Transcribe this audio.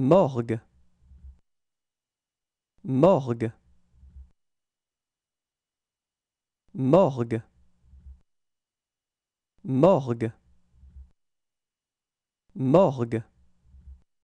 Morgue. Morgue. Morgue. Morgue. Morgue.